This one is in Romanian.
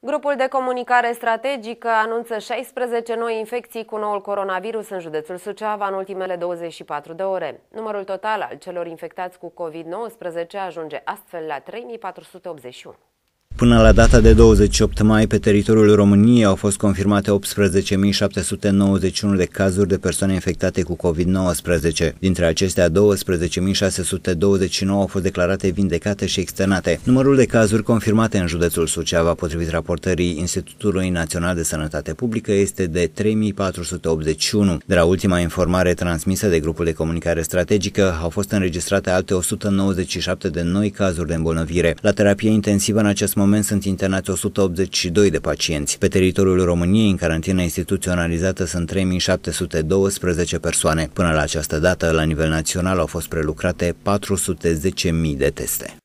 Grupul de comunicare strategică anunță 16 noi infecții cu noul coronavirus în județul Suceava în ultimele 24 de ore. Numărul total al celor infectați cu COVID-19 ajunge astfel la 3481. Până la data de 28 mai, pe teritoriul României au fost confirmate 18.791 de cazuri de persoane infectate cu COVID-19. Dintre acestea, 12.629 au fost declarate vindecate și externate. Numărul de cazuri confirmate în județul Suceava, potrivit raportării Institutului Național de Sănătate Publică, este de 3.481. De la ultima informare transmisă de grupul de comunicare strategică, au fost înregistrate alte 197 de noi cazuri de îmbolnăvire. La terapie intensivă în acest moment, moment sunt internați 182 de pacienți. Pe teritoriul României, în carantină instituționalizată, sunt 3712 persoane. Până la această dată, la nivel național au fost prelucrate 410.000 de teste.